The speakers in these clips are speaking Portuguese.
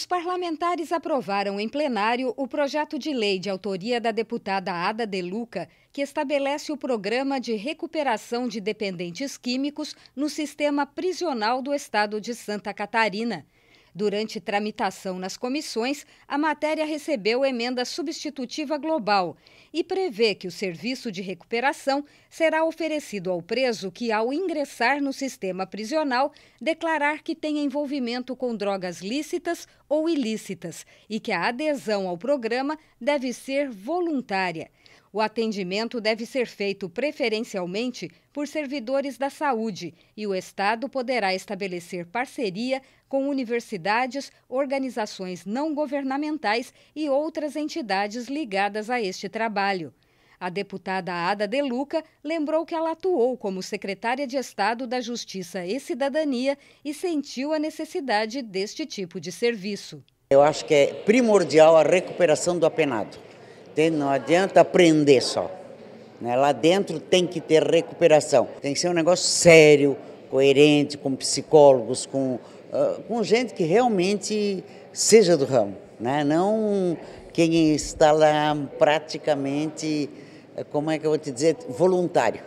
Os parlamentares aprovaram em plenário o projeto de lei de autoria da deputada Ada Deluca, que estabelece o programa de recuperação de dependentes químicos no sistema prisional do estado de Santa Catarina. Durante tramitação nas comissões, a matéria recebeu emenda substitutiva global e prevê que o serviço de recuperação será oferecido ao preso que, ao ingressar no sistema prisional, declarar que tenha envolvimento com drogas lícitas ou ilícitas e que a adesão ao programa deve ser voluntária. O atendimento deve ser feito preferencialmente por servidores da saúde e o Estado poderá estabelecer parceria com universidades, organizações não governamentais e outras entidades ligadas a este trabalho. A deputada Ada Deluca lembrou que ela atuou como secretária de Estado da Justiça e Cidadania e sentiu a necessidade deste tipo de serviço. Eu acho que é primordial a recuperação do apenado tem, não adianta aprender só. Né? Lá dentro tem que ter recuperação. Tem que ser um negócio sério, coerente, com psicólogos, com, uh, com gente que realmente seja do ramo. Né? Não quem está lá praticamente, eh, como é que eu vou te dizer, voluntário.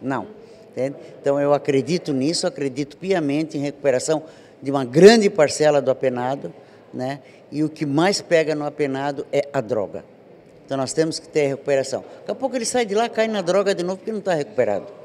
Não. Entende? Então eu acredito nisso, acredito piamente em recuperação de uma grande parcela do apenado, né? E o que mais pega no apenado é a droga. Então nós temos que ter recuperação. Daqui a pouco ele sai de lá, cai na droga de novo porque não está recuperado.